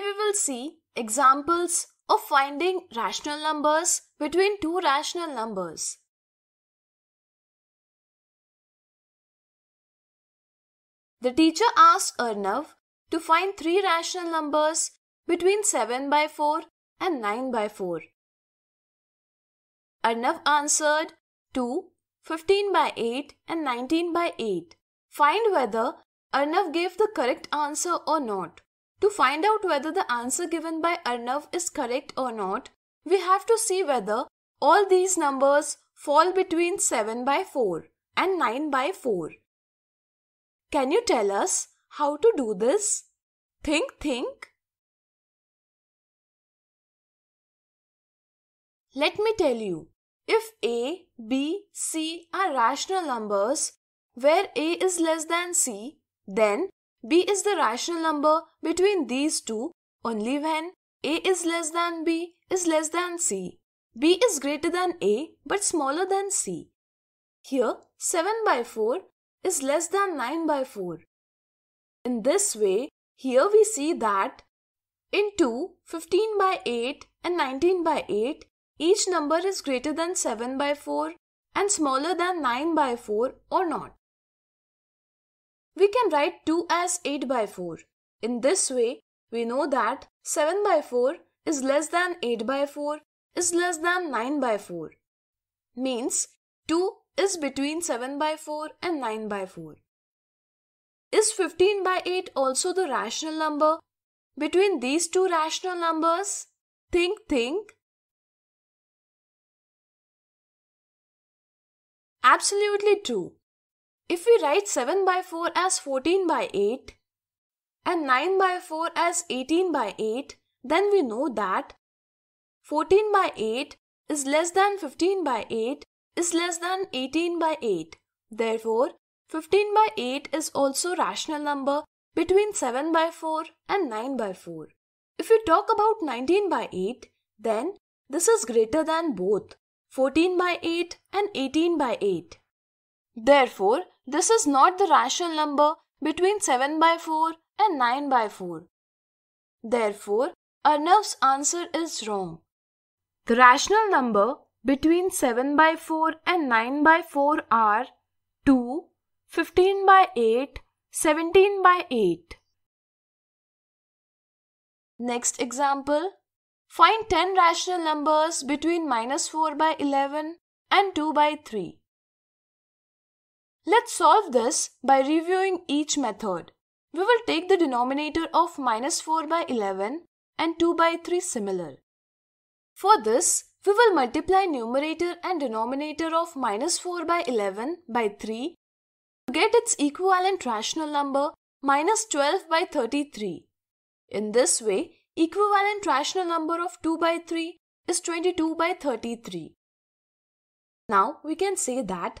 Today we will see examples of finding rational numbers between two rational numbers. The teacher asked Arnav to find three rational numbers between 7 by 4 and 9 by 4. Arnav answered 2, 15 by 8 and 19 by 8. Find whether Arnav gave the correct answer or not. To find out whether the answer given by Arnav is correct or not, we have to see whether all these numbers fall between 7 by 4 and 9 by 4. Can you tell us how to do this? Think, think. Let me tell you, if A, B, C are rational numbers, where A is less than C, then b is the rational number between these two only when a is less than b is less than c. b is greater than a but smaller than c. Here 7 by 4 is less than 9 by 4. In this way, here we see that in 2, 15 by 8 and 19 by 8, each number is greater than 7 by 4 and smaller than 9 by 4 or not. We can write 2 as 8 by 4. In this way, we know that 7 by 4 is less than 8 by 4 is less than 9 by 4. Means 2 is between 7 by 4 and 9 by 4. Is 15 by 8 also the rational number? Between these two rational numbers, think, think. Absolutely true. If we write 7 by 4 as 14 by 8 and 9 by 4 as 18 by 8, then we know that 14 by 8 is less than 15 by 8 is less than 18 by 8. Therefore, 15 by 8 is also rational number between 7 by 4 and 9 by 4. If we talk about 19 by 8, then this is greater than both 14 by 8 and 18 by 8. Therefore, this is not the rational number between 7 by 4 and 9 by 4. Therefore, Arnav's answer is wrong. The rational number between 7 by 4 and 9 by 4 are 2, 15 by 8, 17 by 8. Next example. Find 10 rational numbers between minus 4 by 11 and 2 by 3. Let's solve this by reviewing each method. We will take the denominator of minus 4 by 11 and 2 by 3 similar. For this, we will multiply numerator and denominator of minus 4 by 11 by 3 to get its equivalent rational number minus 12 by 33. In this way, equivalent rational number of 2 by 3 is 22 by 33. Now we can say that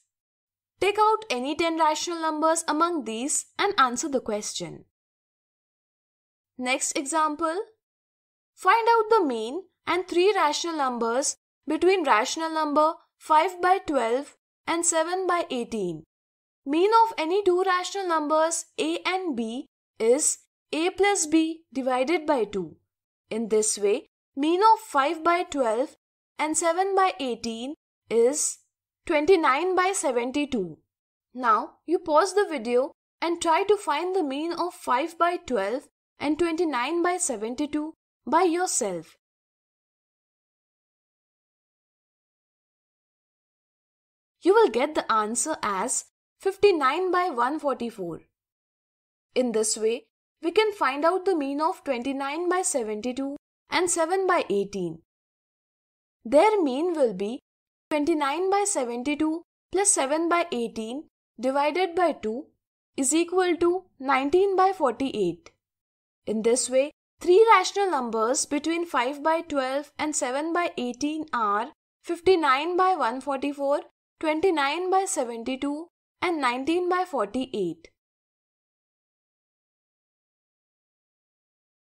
Take out any 10 rational numbers among these and answer the question. Next example. Find out the mean and three rational numbers between rational number 5 by 12 and 7 by 18. Mean of any two rational numbers a and b is a plus b divided by 2. In this way, mean of 5 by 12 and 7 by 18 is 29 by 72. Now you pause the video and try to find the mean of 5 by 12 and 29 by 72 by yourself. You will get the answer as 59 by 144. In this way, we can find out the mean of 29 by 72 and 7 by 18. Their mean will be 29 by 72 plus 7 by 18 divided by 2 is equal to 19 by 48. In this way, three rational numbers between 5 by 12 and 7 by 18 are 59 by 144, 29 by 72 and 19 by 48.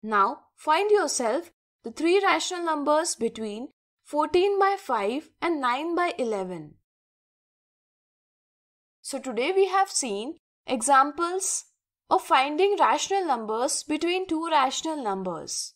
Now find yourself the three rational numbers between 14 by 5 and 9 by 11. So today we have seen examples of finding rational numbers between two rational numbers.